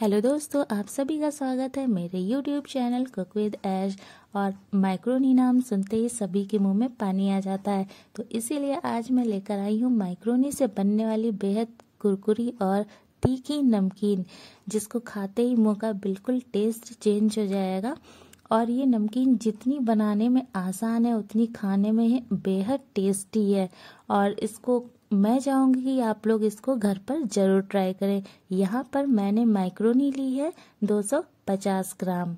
hello दोस्तों आप सभी का स्वागत है मेरे YouTube channel cook with Ash और माइक्रोनी नाम सुनते ही सभी के मुंह में पानी आ जाता है तो इसीलिए आज मैं लेकर आई हूँ माइक्रोनी से बनने वाली बेहद कुरकुरी और तीखी नमकीन जिसको खाते ही मुंह का बिल्कुल टेस्ट चेंज हो जाएगा और ये नमकीन जितनी बनाने में आसान है उतनी खाने में बेहद टेस्टी है और इसको मैं चाहूँगी कि आप लोग इसको घर पर ज़रूर ट्राई करें यहाँ पर मैंने माइक्रोनी ली है 250 ग्राम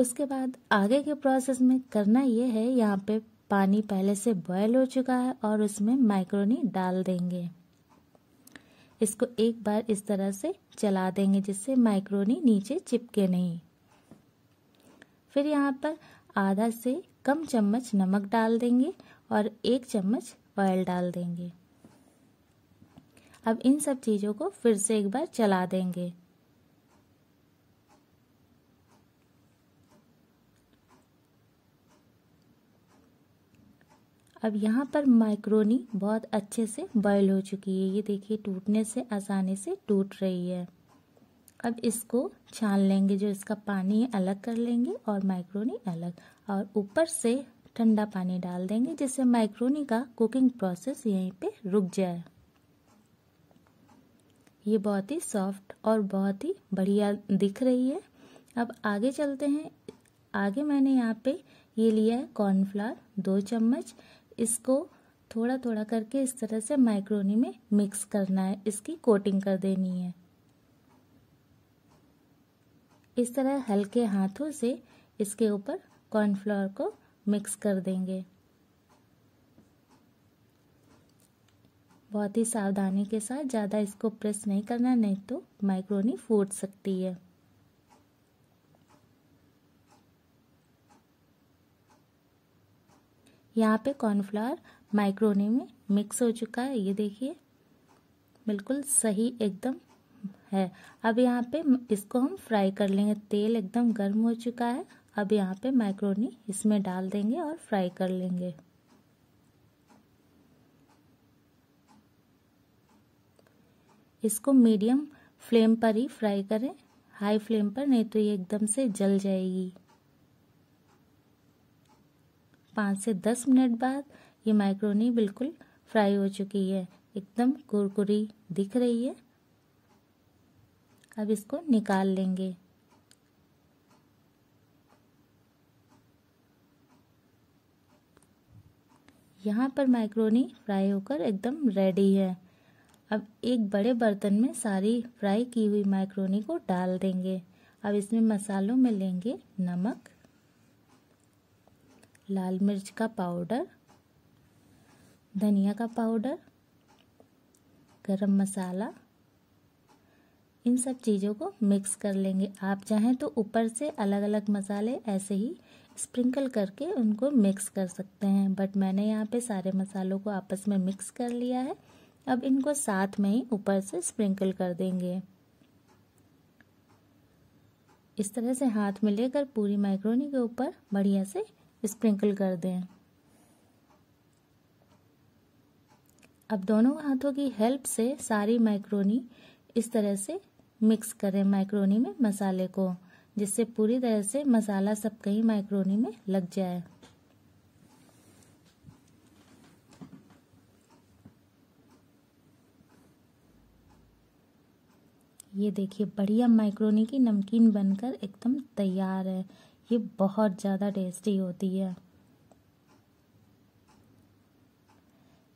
उसके बाद आगे के प्रोसेस में करना ये है यहाँ पे पानी पहले से बॉयल हो चुका है और उसमें माइक्रोनी डाल देंगे इसको एक बार इस तरह से चला देंगे जिससे माइक्रोनी नीचे चिपके नहीं फिर यहाँ पर आधा से कम चम्मच नमक डाल देंगे और एक चम्मच ऑयल डाल देंगे अब इन सब चीज़ों को फिर से एक बार चला देंगे अब यहाँ पर माइक्रोनी बहुत अच्छे से बॉयल हो चुकी है ये देखिए टूटने से आसानी से टूट रही है अब इसको छान लेंगे जो इसका पानी अलग कर लेंगे और माइक्रोनी अलग और ऊपर से ठंडा पानी डाल देंगे जिससे माइक्रोनी का कुकिंग प्रोसेस यहीं पे रुक जाए ये बहुत ही सॉफ्ट और बहुत ही बढ़िया दिख रही है अब आगे चलते हैं आगे मैंने यहाँ पे ये लिया है कॉर्नफ्लावर दो चम्मच इसको थोड़ा थोड़ा करके इस तरह से माइक्रोनी में मिक्स करना है इसकी कोटिंग कर देनी है इस तरह हल्के हाथों से इसके ऊपर कॉर्नफ्लावर को मिक्स कर देंगे बहुत ही सावधानी के साथ ज़्यादा इसको प्रेस नहीं करना नहीं तो माइक्रोनी फूट सकती है यहाँ पे कॉर्नफ्लावर माइक्रोनी में मिक्स हो चुका है ये देखिए बिल्कुल सही एकदम है अब यहाँ पे इसको हम फ्राई कर लेंगे तेल एकदम गर्म हो चुका है अब यहाँ पे मैक्रोनी इसमें डाल देंगे और फ्राई कर लेंगे इसको मीडियम फ्लेम पर ही फ्राई करें हाई फ्लेम पर नहीं तो ये एकदम से जल जाएगी पाँच से दस मिनट बाद ये मैक्रोनी बिल्कुल फ्राई हो चुकी है एकदम कुरकुरी दिख रही है अब इसको निकाल लेंगे यहाँ पर माइक्रोनी फ्राई होकर एकदम रेडी है अब एक बड़े बर्तन में सारी फ्राई की हुई माइक्रोनी को डाल देंगे अब इसमें मसालों में लेंगे नमक लाल मिर्च का पाउडर धनिया का पाउडर गरम मसाला इन सब चीज़ों को मिक्स कर लेंगे आप चाहें तो ऊपर से अलग अलग मसाले ऐसे ही स्प्रिंकल करके उनको मिक्स कर सकते हैं बट मैंने यहाँ पे सारे मसालों को आपस में मिक्स कर लिया है अब इनको साथ में ही ऊपर से स्प्रिंकल कर देंगे इस तरह से हाथ में लेकर पूरी माइक्रोनी के ऊपर बढ़िया से स्प्रिंकल कर दें अब दोनों हाथों की हेल्प से सारी माइक्रोनी इस तरह से मिक्स करें माइक्रोनी में मसाले को जिससे पूरी तरह से मसाला सब कहीं माइक्रोनी में लग जाए ये देखिए बढ़िया माइक्रोनी की नमकीन बनकर एकदम तैयार है ये बहुत ज़्यादा टेस्टी होती है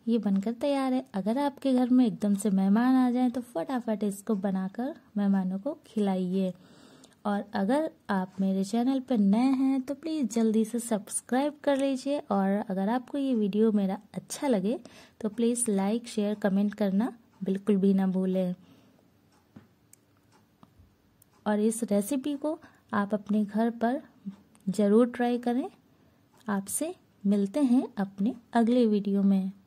ये बनकर तैयार है अगर आपके घर में एकदम से मेहमान आ जाए तो फटाफट इसको बनाकर मेहमानों को खिलाइए और अगर आप मेरे चैनल पर नए हैं तो प्लीज़ जल्दी से सब्सक्राइब कर लीजिए और अगर आपको ये वीडियो मेरा अच्छा लगे तो प्लीज़ लाइक शेयर कमेंट करना बिल्कुल भी ना भूलें और इस रेसिपी को आप अपने घर पर ज़रूर ट्राई करें आपसे मिलते हैं अपने अगले वीडियो में